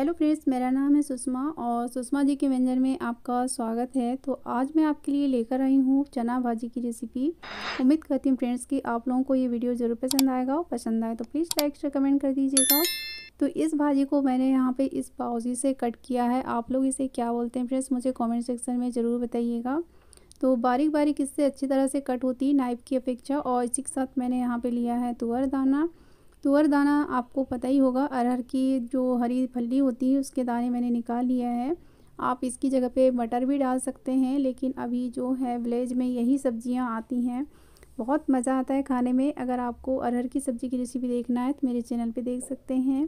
hello friends मेरा नाम है सुषमा और सुषमा जी के व्यंजन में आपका स्वागत है तो आज मैं आपके लिए लेकर आई हूँ चना भाजी की रेसिपी उम्मीद करती हूँ फ्रेंड्स कि आप लोगों को ये वीडियो ज़रूर पसंद आएगा और पसंद आए तो प्लीज़ लाइक शेयर कमेंट कर दीजिएगा तो इस भाजी को मैंने यहाँ पे इस पाउजी से कट किया है आप लोग इसे क्या बोलते हैं फ्रेंड्स मुझे कॉमेंट सेक्शन में ज़रूर बताइएगा तो बारीक बारीक इससे अच्छी तरह से कट होती है नाइफ की अपेक्षा और इसी के साथ मैंने यहाँ पर लिया है तुअर दाना तुअर दाना आपको पता ही होगा अरहर की जो हरी फली होती है उसके दाने मैंने निकाल लिया है आप इसकी जगह पे मटर भी डाल सकते हैं लेकिन अभी जो है विलेज में यही सब्जियां आती हैं बहुत मज़ा आता है खाने में अगर आपको अरहर की सब्ज़ी की रेसिपी देखना है तो मेरे चैनल पे देख सकते हैं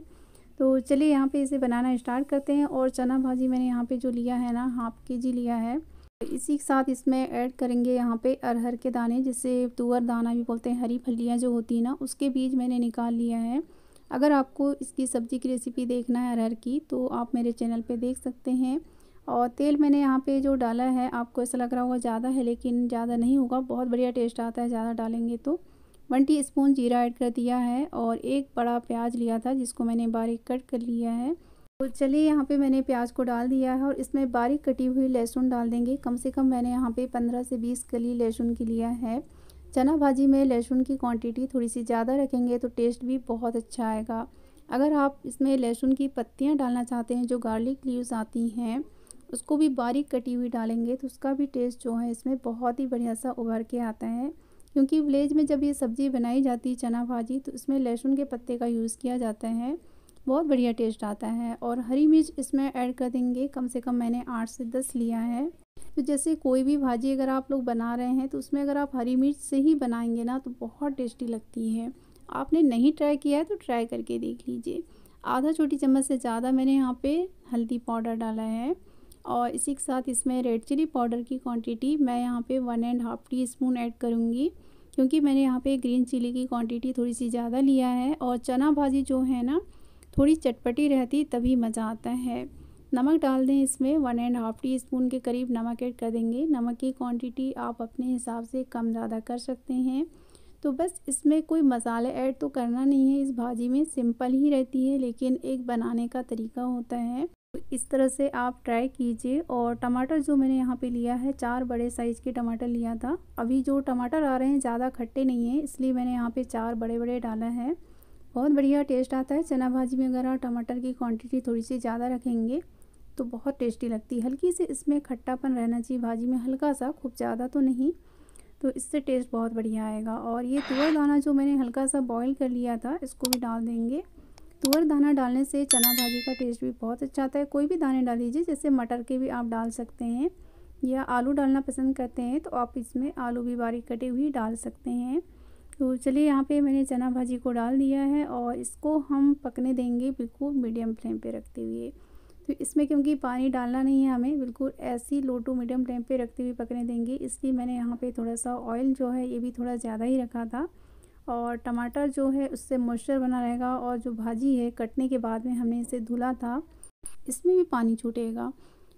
तो चलिए यहाँ पे इसे बनाना स्टार्ट करते हैं और चना भाजी मैंने यहाँ पे जो लिया है ना हाफ के जी लिया है इसी के साथ इसमें ऐड करेंगे यहाँ पे अरहर के दाने जिसे तुअर दाना भी बोलते हैं हरी फलियाँ जो होती हैं ना उसके बीज मैंने निकाल लिया है अगर आपको इसकी सब्ज़ी की रेसिपी देखना है अरहर की तो आप मेरे चैनल पे देख सकते हैं और तेल मैंने यहाँ पे जो डाला है आपको ऐसा लग रहा होगा ज़्यादा है लेकिन ज़्यादा नहीं होगा बहुत बढ़िया टेस्ट आता है ज़्यादा डालेंगे तो वन टी स्पून जीरा ऐड कर दिया है और एक बड़ा प्याज लिया था जिसको मैंने बारीक कट कर लिया है तो चलिए यहाँ पे मैंने प्याज को डाल दिया है और इसमें बारीक कटी हुई लहसुन डाल देंगे कम से कम मैंने यहाँ पे 15 से 20 कली लहसुन की लिया है चना भाजी में लहसुन की क्वांटिटी थोड़ी सी ज़्यादा रखेंगे तो टेस्ट भी बहुत अच्छा आएगा अगर आप इसमें लहसुन की पत्तियाँ डालना चाहते हैं जो गार्लिक लीव्स आती हैं उसको भी बारीक कटी हुई डालेंगे तो उसका भी टेस्ट जो है इसमें बहुत ही बढ़िया सा उभर के आता है क्योंकि विलेज में जब ये सब्ज़ी बनाई जाती है चना भाजी तो इसमें लहसुन के पत्ते का यूज़ किया जाता है बहुत बढ़िया टेस्ट आता है और हरी मिर्च इसमें ऐड कर देंगे कम से कम मैंने आठ से दस लिया है तो जैसे कोई भी भाजी अगर आप लोग बना रहे हैं तो उसमें अगर आप हरी मिर्च से ही बनाएंगे ना तो बहुत टेस्टी लगती है आपने नहीं ट्राई किया है तो ट्राई करके देख लीजिए आधा छोटी चम्मच से ज़्यादा मैंने यहाँ पे हल्दी पाउडर डाला है और इसी के साथ इसमें रेड चिली पाउडर की क्वांटिटी मैं यहाँ पे one and half teaspoon add करूँगी क्योंकि मैंने यहाँ पे ग्रीन चिली की क्वांटिटी थोड़ी सी ज़्यादा लिया है और चना भाजी जो है ना थोड़ी चटपटी रहती तभी मज़ा आता है नमक डाल दें इसमें one and half teaspoon के करीब नमक ऐड कर देंगे नमक की क्वांटिटी आप अपने हिसाब से कम ज़्यादा कर सकते हैं तो बस इसमें कोई मसाले ऐड तो करना नहीं है इस भाजी में सिंपल ही रहती है लेकिन एक बनाने का तरीका होता है तो इस तरह से आप ट्राई कीजिए और टमाटर जो मैंने यहाँ पे लिया है चार बड़े साइज़ के टमाटर लिया था अभी जो टमाटर आ रहे हैं ज़्यादा खट्टे नहीं हैं इसलिए मैंने यहाँ पे चार बड़े बड़े डाला है बहुत बढ़िया टेस्ट आता है चना भाजी में अगर आप टमाटर की क्वांटिटी थोड़ी सी ज़्यादा रखेंगे तो बहुत टेस्टी लगती है हल्की से इसमें खट्टापन रहना चाहिए भाजी में हल्का सा खूब ज़्यादा तो नहीं तो इससे टेस्ट बहुत बढ़िया आएगा और ये तुअर दाना जो मैंने हल्का सा बॉईल कर लिया था इसको भी डाल देंगे तुअर दाना डालने से चना भाजी का टेस्ट भी बहुत अच्छा आता है कोई भी दाने डाल दीजिए जैसे मटर के भी आप डाल सकते हैं या आलू डालना पसंद करते हैं तो आप इसमें आलू भी बारीक कटे हुए डाल सकते हैं तो चलिए यहाँ पे मैंने चना भाजी को डाल दिया है और इसको हम पकने देंगे बिल्कुल मीडियम फ्लेम पे रखते हुए तो इसमें क्योंकि पानी डालना नहीं है हमें बिल्कुल ऐसी लो टू मीडियम फ्लेम पे रखते हुए पकने देंगे इसलिए मैंने यहाँ पे थोड़ा सा ऑयल जो है ये भी थोड़ा ज़्यादा ही रखा था और टमाटर जो है उससे मॉइस्चर बना रहेगा और जो भाजी है कटने के बाद में हमने इसे धुला था इसमें भी पानी छूटेगा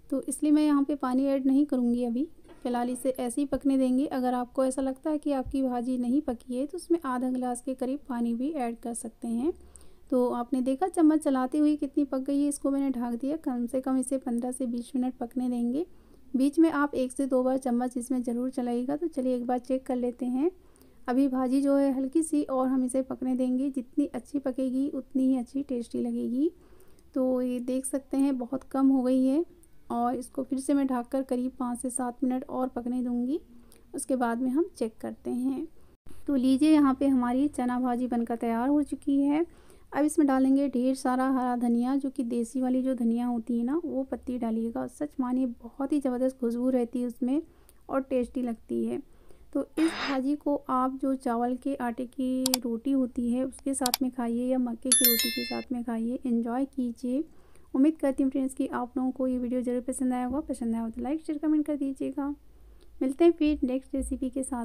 तो इसलिए मैं यहाँ पे पानी ऐड नहीं करूँगी अभी फ़िलहाल इसे ऐसे ही पकने देंगे अगर आपको ऐसा लगता है कि आपकी भाजी नहीं पकी है तो उसमें आधा गिलास के करीब पानी भी ऐड कर सकते हैं तो आपने देखा चम्मच चलाते हुए कितनी पक गई है इसको मैंने ढाँक दिया कम से कम इसे पंद्रह से बीस मिनट पकने देंगे बीच में आप एक से दो बार चम्मच इसमें ज़रूर चलाइएगा तो चलिए एक बार चेक कर लेते हैं अभी भाजी जो है हल्की सी और हम इसे पकने देंगे जितनी अच्छी पकेगी उतनी ही अच्छी टेस्टी लगेगी तो ये देख सकते हैं बहुत कम हो गई है और इसको फिर से मैं ढककर करीब पाँच से सात मिनट और पकने दूँगी उसके बाद में हम चेक करते हैं तो लीजिए यहाँ पे हमारी चना भाजी बनकर तैयार हो चुकी है अब इसमें डालेंगे ढेर सारा हरा धनिया जो कि देसी वाली जो धनिया होती है ना वो पत्ती डालिएगा सच मानिए बहुत ही ज़बरदस्त खुशबू रहती है उसमें और टेस्टी लगती है तो इस भाजी को आप जो चावल के आटे की रोटी होती है उसके साथ में खाइए या मक्के की रोटी के साथ में खाइए इन्जॉय कीजिए उम्मीद करती हूँ फ्रेंड्स कि आप लोगों को ये वीडियो जरूर पसंद आया होगा पसंद आया हो तो लाइक शेयर कमेंट कर दीजिएगा मिलते हैं फिर नेक्स्ट रेसिपी के साथ